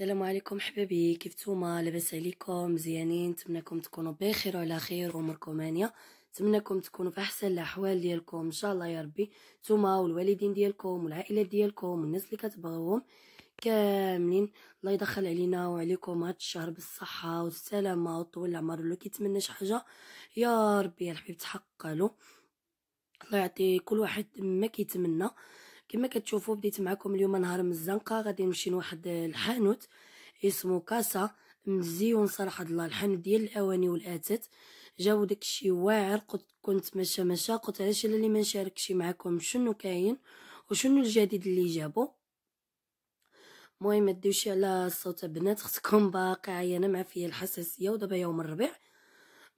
السلام عليكم حبايبي نتوما لاباس عليكم مزيانين نتمنىكم تكونوا بخير وعلى خير واموركم هانيه نتمنىكم تكونوا في احسن الاحوال ديالكم ان شاء الله يا ربي نتوما والوالدين ديالكم والعائله ديالكم والناس اللي كتبغيوهم كاملين الله يدخل علينا وعليكم هاد الشهر بالصحه والسلامه وطول العمر اللي كيتمنى شي حاجه يا ربي يا الحبيب تحقق له الله يعطي كل واحد ما كيتمنى كما كتشوفوا بديت معكم اليوم نهار من الزنقه غادي نمشي لواحد الحانوت اسمه كاسا مزيون صراحه الله الحانوت ديال الاواني والاتات جاو داكشي واعر قلت كنت ماشا ماشا قلت علاش انا اللي ما نشاركش معكم شنو كاين وشنو الجديد اللي جابو المهم ديوش على الصوت البنات اختكم باقي عيانه مع فيا الحساسيه ودابا يوم الربيع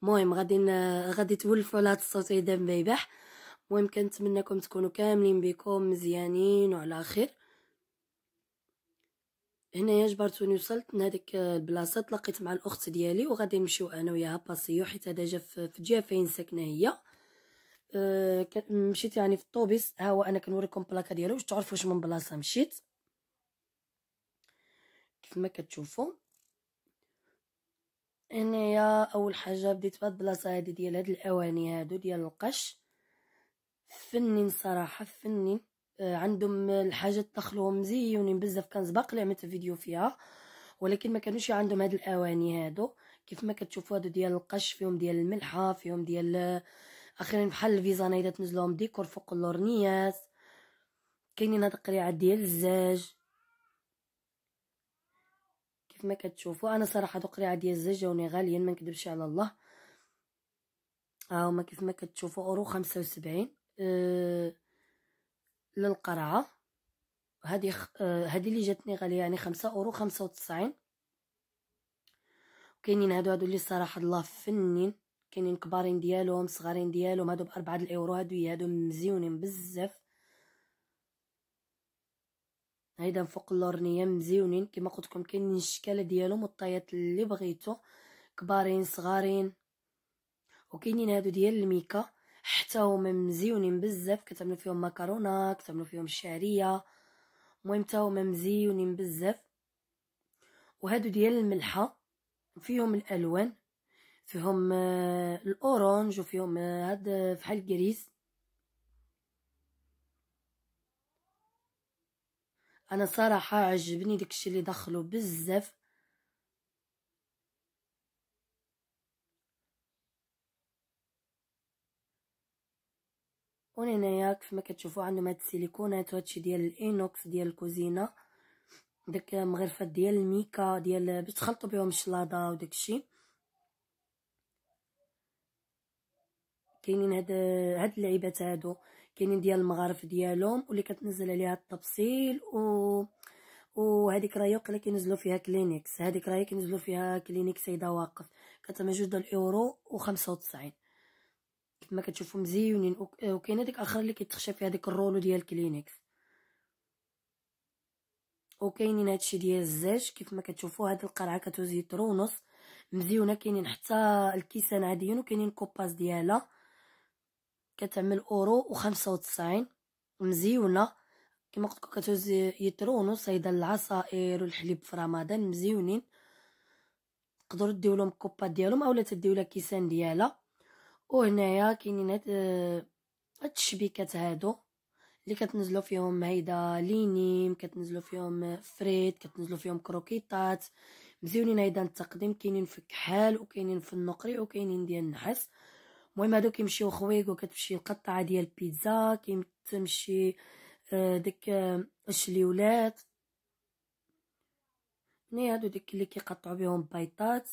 المهم غادي غادي تولفوا على الصوت اذا مبيباح المهم كنتمنىكم تكونوا كاملين بكم مزيانين وعلى خير هنايا جبرتوني وصلت لهاديك البلاصه تلاقيت مع الاخت ديالي وغادي نمشيو انا وياها باسيو حيت هذا جا في جهه فين ساكنه هي آه، مشيت يعني في الطوبيس ها هو انا كنوريكم بلاكه ديالو باش تعرفوا واش من بلاصه مشيت كيف ما كتشوفوا هنايا اول حاجه بديت بهاد البلاصه هادي ديال هاد الاواني هادو ديال القش فنين صراحة فنين آه، عندهم الحاجات تخلوهم مزيونين يعني بزاف كان سبق لي عملت فيديو فيها ولكن ما كانوش عندهم هاد الاواني هادو كيف ما كتشوفوا هادو ديال القش فيهم ديال الملحه فيهم ديال آه، اخرين بحال الفيزانيدات نزلوهم ديكور فوق اللورنيات كاينين هاد القريعات ديال الزاج كيف ما كتشوفوا انا صراحه هادو قريعه ديال الزاج جاوني غاليين ما نكذبش على الله هاهما هما كيف ما كتشوفوا اورو وسبعين آه، للقرعه هذه آه، هذه اللي جاتني غاليه يعني خمسة اورو خمسة وتسعين وكاينين هادو هادو اللي صراحه الله فنين كاينين كبارين ديالهم صغارين ديالهم هادو بأربعة الاورو هادو هادو مزيونين بزاف هيدا فوق اللورنيه مزيونين كما قلت لكم كاينين الشكاله ديالهم والطيات اللي بغيتو كبارين صغارين وكاينين هادو ديال الميكا حتى هما مزيونين بزاف كتعملوا فيهم مكرونه كتعملوا فيهم الشعريه المهم حتى هما مزيونين بزاف وهادو ديال الملحه فيهم الالوان فيهم آه، الاورانج وفيهم آه، هاد آه، فحال كريس انا صراحه عجبني داكشي اللي دخلوا بزاف هون هنايا كيف ما كتشوفوا عندهم هاد السيليكونات وهادشي ديال الاينوكس ديال الكوزينه داك مغرفات ديال الميكا ديال باش تخلطوا بهم الشلاضه وداكشي كاينين هاد هاد اللعيبات هادو كاينين ديال المغارف ديالهم واللي كتنزل عليها التبصيل و وهذيك راهي وقيلا كينزلوا فيها كلينيكس هذيك راهي كينزلوا فيها كلينيكس سيده واقف كتعمل 2 الاورو و95 كيف ما كتشوفوا مزيونين آه، وكاين هذاك اخر اللي كيتخشى فيها هذيك الرولو ديال كلينيكس وكاينين هادشي ديال الزاج كيف ما كتشوفوا هاد القرعه كتوز لتر ونص مزيونه كاينين حتى الكيسان عاديين وكاينين كوباس ديالها كتعمل اورو و95 مزيونه كما قلت لكم كتوز لتر ونص هيدا العصائر والحليب في رمضان مزيونين تقدروا ديو لهم كوبا ديالهم اولا تديو لها كيسان ديالها وهنايا كاينين هاد آه، هاد الشبيكات هادو اللي كتنزلوا فيهم هيدا لينيم كتنزلوا فيهم فريت كتنزلوا فيهم كروكيطات مزيونين هيدا التقديم كاينين في الكحال وكاينين في النقري وكاينين ديال النحاس المهم هادو كيمشيو خويك وكتمشي القطعه ديال البيتزا كيمشي آه، ديك آه، الشليولات ني هادو ديك اللي كيقطعوا بهم بيطات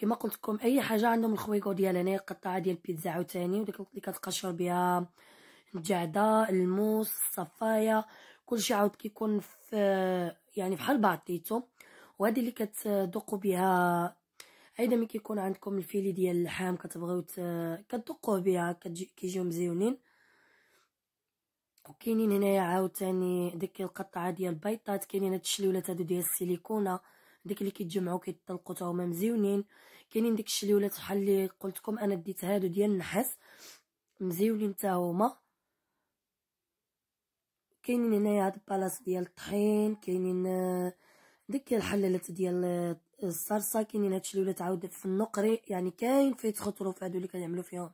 كما قلت لكم اي حاجه عندهم الخويكو ديال هنا القطعه ديال البيتزا عاوتاني وديك اللي كتقشر بها الجعده الموس الصفايا كلشي عاود كيكون في يعني بحال بعضيتو وهذه اللي كتذوقوا بها ايضا ملي كيكون عندكم الفيلي ديال اللحم كتبغيو كتذوقوه بها كيجيو مزيونين وكاينين هنايا عاوتاني ديك القطعه ديال البيطات كاينين هاد الشلولات هادو ديال السيليكونه داك اللي كيتجمعوا كيطلقوا حتى هما مزيونين كاينين اللي ولات بحال اللي قلت لكم انا ديت هادو ديال النحاس مزيونين حتى هما كاينين هنايا هاد البلاص ديال الطحين كاينين آه، ديك الحلالات ديال آه، الصرصه كاينين هادشي اللي ولات عاود في النقري يعني كاين فيه تخطروف هادو اللي كنعملو فيهم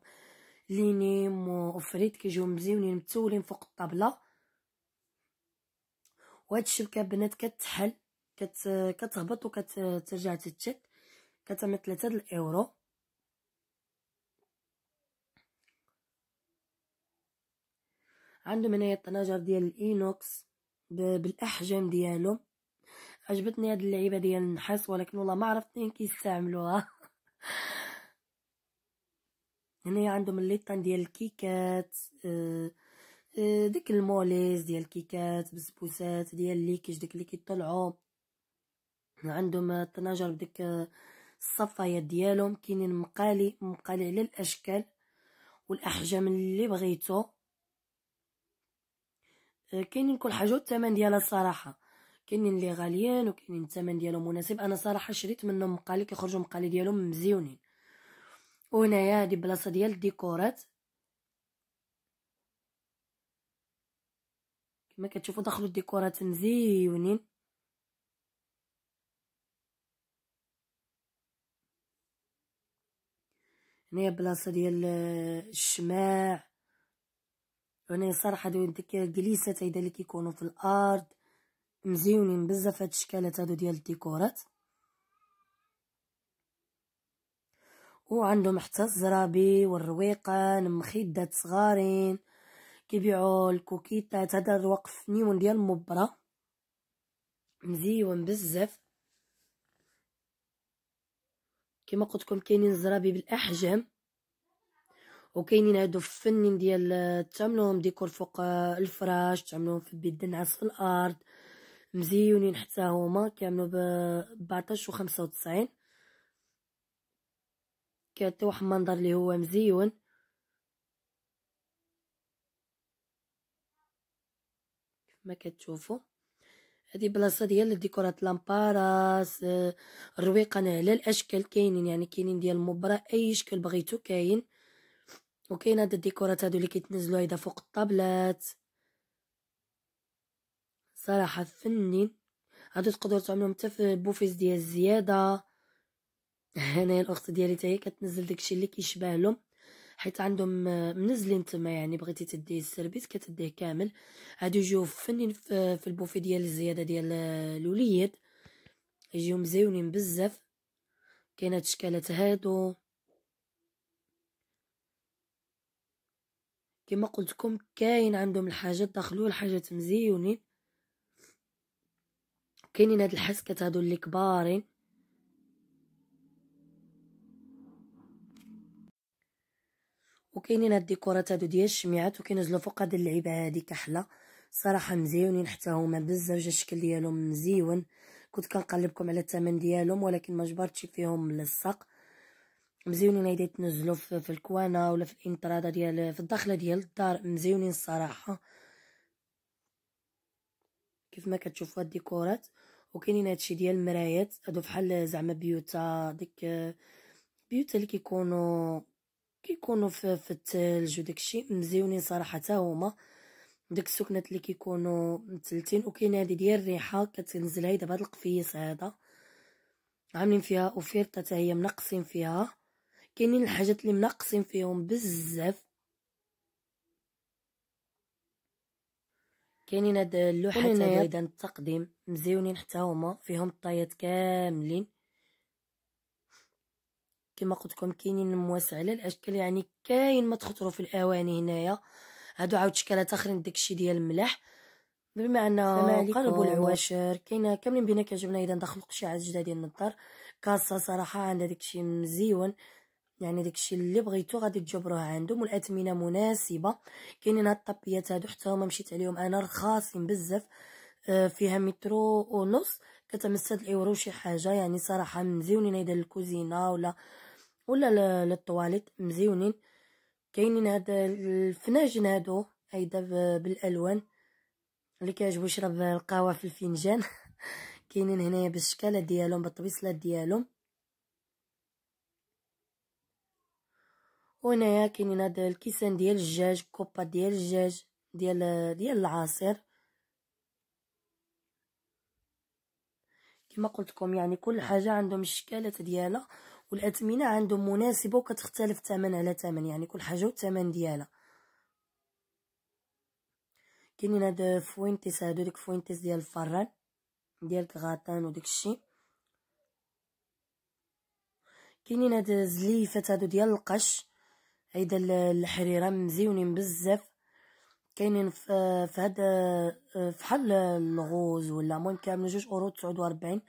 لينيم وفريت كيجيو مزيونين متولين فوق الطابله وهاد الشبكه بنات كتحل كت كتهبط وكترجع تتشد كتعمل ثلاثة الاورو عندهم هنايا الطناجر ديال الاينوكس بالاحجام ديالهم عجبتني هاد اللعيبه ديال النحاس ولكن والله ما عرفت فين كيستعملوها هنايا عندهم الليطان ديال الكيكات آه، آه، ديك الموليز ديال الكيكات بسبوسات ديال ليكيش ديك اللي كيطلعوا عندهم طناجر بديك آه، الصفايه ديالهم كاينين مقالي مقالي على الاشكال والاحجام اللي بغيتو آه، كاينين كل حاجه والثمن ديالها الصراحه كاينين اللي غاليين وكاينين الثمن ديالهم مناسب انا صراحه شريت منهم مقالي كيخرجوا مقالي ديالهم مزيونين وهنايا هذه بلاصه ديال الديكورات كما كتشوفوا دخلوا الديكورات مزيونين هنا بلاصه ديال آه، الشماع هنا صراحه هادو ديك الكليسات هيدا اللي كيكونوا في الارض مزيونين بزاف هاد الشكالات هادو ديال الديكورات وعندهم حتى الزرابي والرويقان مخدات صغارين كيبيعوا الكوكيتات هذا الوقف نيون ديال مبره مزيون بزاف كما لكم كاينين زرابي بالاحجام وكاينين هادو في فنين ديال تعملوهم ديكور فوق آه، الفراش تعملوهم في البيت دنعس في الارض مزيونين حتى هما كاملو ب 14 و 95 كاتو واحد المنظر اللي هو مزيون كما كتشوفوا هذه بلاصه ديال الديكورات لامباراس آه، الرويقان على الاشكال كاينين يعني كاينين ديال المبرة اي شكل بغيتو كاين وكاين هاد الديكورات هادو اللي كيتنزلوا هيدا فوق الطابلات صراحه فنين هادو تقدروا تعملوهم حتى في البوفيز ديال الزياده هنايا الاخت ديالي تاهي كتنزل داكشي اللي كيشبه لهم حيت عندهم منزلين تما يعني بغيتي تديه السيرفيس كتديه كامل هادو يجيو فنين في البوفي ديال الزياده ديال الوليد يجيو مزيونين بزاف كاين هاد الشكالات هادو كما قلتكم كاين عندهم الحاجات دخلوا الحاجات مزيونين كاينين هاد الحسكات هادو اللي كبارين وكاينين هاد الديكورات هادو ديال الشميعات وكينزلوا فوق هاد اللعيبه هادي كحله صراحه مزيونين حتى هما بزاف جا الشكل ديالهم مزيون كنت كنقلبكم على الثمن ديالهم ولكن ما جبرتش فيهم للساق مزيونين هادي تنزلوا في, الكوانه ولا في الانتراده ديال في الداخله ديال الدار مزيونين الصراحه كيف ما كتشوفوا هاد الديكورات وكاينين هادشي ديال المرايات هادو فحال زعما بيوتا آه، ديك آه، بيوتا اللي كيكونوا كيكونوا في, في الثلج وداكشي مزيونين صراحه حتى هما داك السكنات اللي كيكونوا متلتين وكاين هذه ديال الريحه كتنزل دابا بهذا القفيص هذا عاملين فيها اوفيرتا حتى هي منقصين فيها كاينين الحاجات اللي منقصين فيهم بزاف كاينين هاد اللوحات هذا التقديم مزيونين حتى هما فيهم الطايات كاملين كما قلت لكم كاينين مواسع على الاشكال يعني كاين ما تخطروا في الاواني هنايا هادو عاود شكلات اخرين داكشي ديال الملح بما ان قربوا العواشر كاينه كاملين بينا كيعجبنا اذا دخلوا عاد جداد ديال النظار كاسه صراحه عندها داكشي مزيون يعني داكشي اللي بغيتو غادي تجبروه عندهم والاثمنه مناسبه كاينين هاد الطبيات هادو حتى هما مشيت عليهم انا رخاصين بزاف آه، فيها مترو ونص كتمسد الاورو الايورو شي حاجه يعني صراحه مزيونين اذا الكوزينه ولا ولا للطواليت مزيونين كاينين هاد الفناجن هادو هيدا بالالوان اللي كيعجبو يشرب القهوه في الفنجان كاينين هنايا بالشكاله ديالهم بالطبيصلات ديالهم وهنايا كاينين هاد الكيسان ديال الدجاج كوبا ديال الدجاج ديال ديال العصير كما قلت لكم يعني كل حاجه عندهم الشكالات ديالها والاثمنه عندهم مناسبه وكتختلف تمن على ثمن يعني كل حاجه والثمن ديالها كاينين هاد فوينتيس هادو ديك فوينتيس ديال الفران ديال كغاتان وديك الشيء كاينين هاد زليفات هادو ديال القش هيدا الحريره مزيونين بزاف كاينين في هاد فحال الغوز ولا المهم كامل جوج اورو تسعود وربعين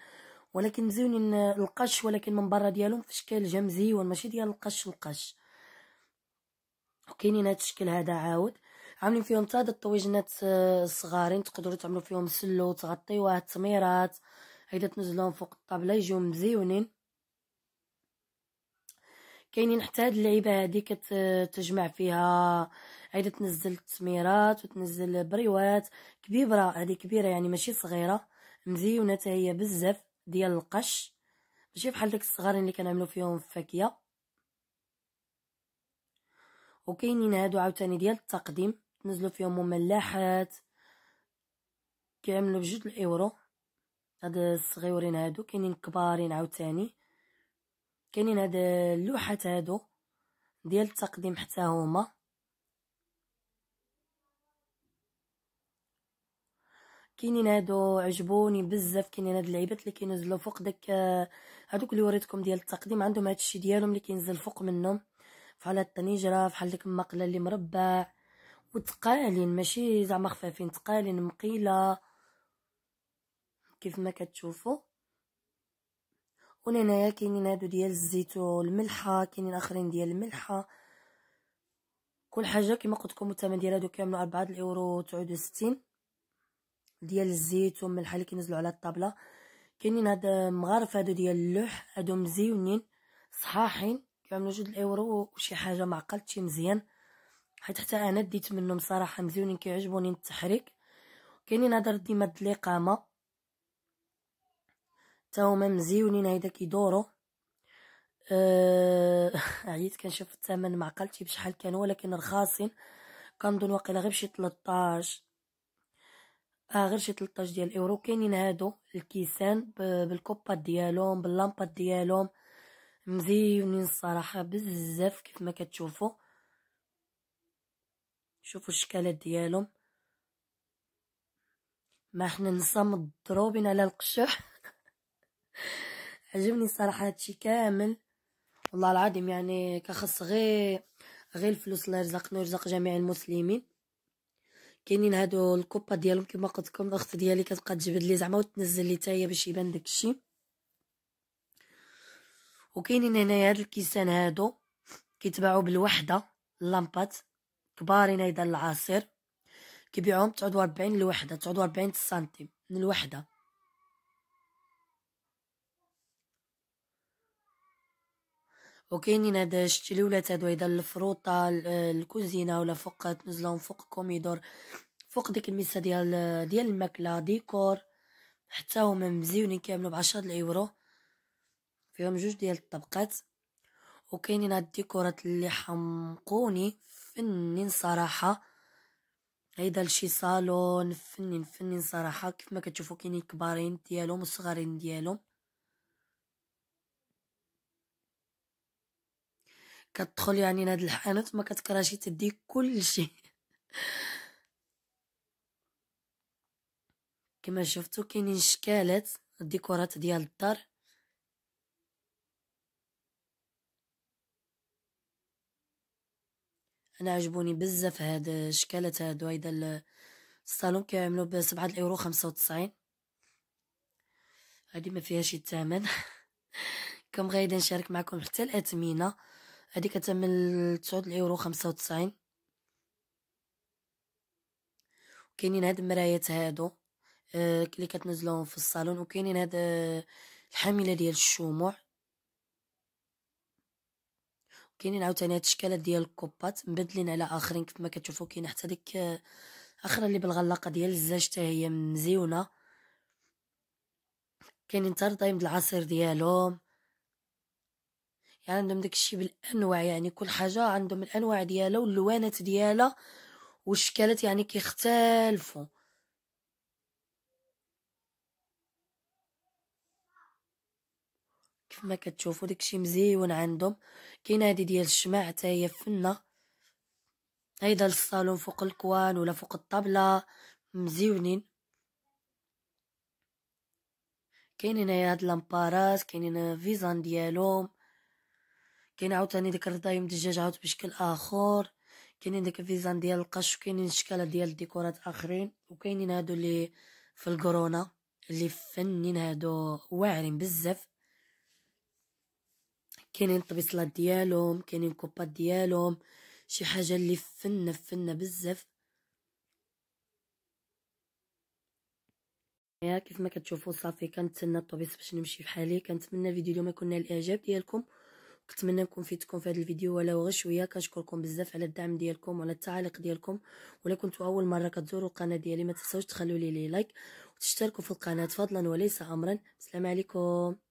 ولكن مزيونين القش ولكن من برا ديالهم في شكل جا مزيون ماشي ديال القش القش وكاينين هاد الشكل هذا عاود عاملين فيهم حتى هاد الطويجنات آه، الصغارين تقدروا تعملوا فيهم سلو تغطيوها التميرات هيدا تنزلوهم فوق الطابله يجيو مزيونين كاينين حتى هاد اللعيبه هادي كتجمع فيها هيدا تنزل التميرات وتنزل بريوات كبيره هادي كبيره يعني ماشي صغيره مزيونه هي بزاف ديال القش ماشي بحال داك الصغارين اللي كنعملو فيهم فاكهه وكاينين هادو عاوتاني ديال التقديم نزلو فيهم مملحات كيعملو بجوج الايورو هاد الصغيورين هادو كاينين كبارين عاوتاني كاينين هاد اللوحات هادو ديال التقديم حتى هما كاينين هادو عجبوني بزاف كاينين هاد اللعيبات اللي كينزلوا فوق داك آه، هادوك اللي وريتكم ديال التقديم عندهم هادشي ديالهم اللي كينزل فوق منهم فحال هاد الطنيجره فحال ديك المقله اللي مربع وتقالين ماشي زعما خفافين تقالين مقيله كيف ما كتشوفوا ونهنايا كاينين هادو ديال الزيت والملحه كاينين اخرين ديال الملحه كل حاجه كما قلت لكم الثمن ديال هادو كاملو 4 الاورو 69 ديال الزيت والملح اللي كينزلوا على الطابله كاينين هاد المغارف هادو ديال اللوح هادو مزيونين صحاحين كيعملوا جوج الايورو وشي حاجه معقل شي مزيان حيت حتى انا ديت منهم صراحه مزيونين كيعجبوني التحريك كاينين هاد رديمات الاقامه حتى هما مزيونين هيدا كيدورو أه... عييت كنشوف الثمن معقلتي بشحال كانوا ولكن رخاصين كنظن واقيلا غير بشي 13 آه غير شي 13 ديال الاورو كاينين هادو الكيسان بالكوبا ديالهم باللامبا ديالهم مزيونين الصراحه بزاف كيف ما كتشوفوا شوفوا الشكالات ديالهم ما حنا نصام مضروبين على القشوح عجبني الصراحه هادشي كامل والله العظيم يعني كخص غير غير الفلوس الله يرزقنا ويرزق جميع المسلمين كاينين هادو الكوبا ديالهم كما قلت لكم الاخت ديالي كتبقى تجبد لي زعما وتنزل لي تاهي باش يبان داكشي وكاينين هنايا هاد الكيسان هادو كيتباعوا بالوحده اللامبات كبارين هيدا العصير كيبيعوهم 49 الوحده 49 سنتيم من الوحده وكاينين هاد شتي الولاد هادو يضل الفروطه الكوزينه ولا فوق تنزلهم فوق كوميدور فوق ديك الميسه ديال ديال الماكله ديكور حتى هما مزيونين كاملو بعشرة الايورو فيهم جوج ديال الطبقات وكاينين هاد الديكورات اللي حمقوني فنين صراحه هيدا لشي صالون فنين فنين صراحه كيف ما كتشوفو كاينين كبارين ديالهم وصغارين ديالهم كتدخل يعني لهاد الحانوت ما كتكرهش تدي كلشي كما شفتو كاينين شكالات الديكورات ديال الدار انا عجبوني بزاف هاد الشكالات هادو هيدا الصالون كيعملو بسبعة 7 خمسة وتسعين هادي ما فيهاش الثمن كم غايدا نشارك معكم حتى الاثمنه هادي كتعمل تسعود العيورو خمسة وتسعين وكاينين هاد المرايات هادو اللي آه، كتنزلوهم في الصالون وكاينين هاد آه، الحامله ديال الشموع وكاينين عاوتاني هاد الشكالات ديال الكوبات مبدلين على اخرين كيف ما كتشوفوا كاين حتى ديك آه، اخرى اللي بالغلاقه ديال الزاج حتى هي مزيونه كاينين حتى دايم العصير ديالهم يعني عندهم داكشي بالانواع يعني كل حاجه عندهم الانواع ديالها واللوانات ديالها والشكلات يعني كيختلفوا كيف ما كتشوفوا داكشي مزيون عندهم كاين هذه ديال الشمع حتى هي فنه هيدا الصالون فوق الكوان ولا فوق الطابله مزيونين كاينين هاد لامبارات كاينين فيزان ديالهم كاين عاوتاني ديك الرضايم الدجاج عاود بشكل اخر كاينين ديك الفيزان ديال القش وكاينين شكاله ديال الديكورات اخرين وكاينين هادو اللي في الكورونا اللي فنين هادو واعرين بزاف كاينين الطبيصلات ديالهم كاينين كوبات ديالهم شي حاجه اللي فنه فنه بزاف يا كيف ما كتشوفوا صافي كنتسنى الطبيص باش نمشي حالي كنتمنى الفيديو اليوم يكون نال الاعجاب ديالكم كنتمنى نكون فيتكم في هذا الفيديو ولو غير شويه كنشكركم بزاف على الدعم ديالكم وعلى التعاليق ديالكم ولا كنتوا اول مره كتزوروا القناه ديالي ما تنساوش تخلوا لي لايك وتشتركوا في القناه فضلا وليس امرا السلام عليكم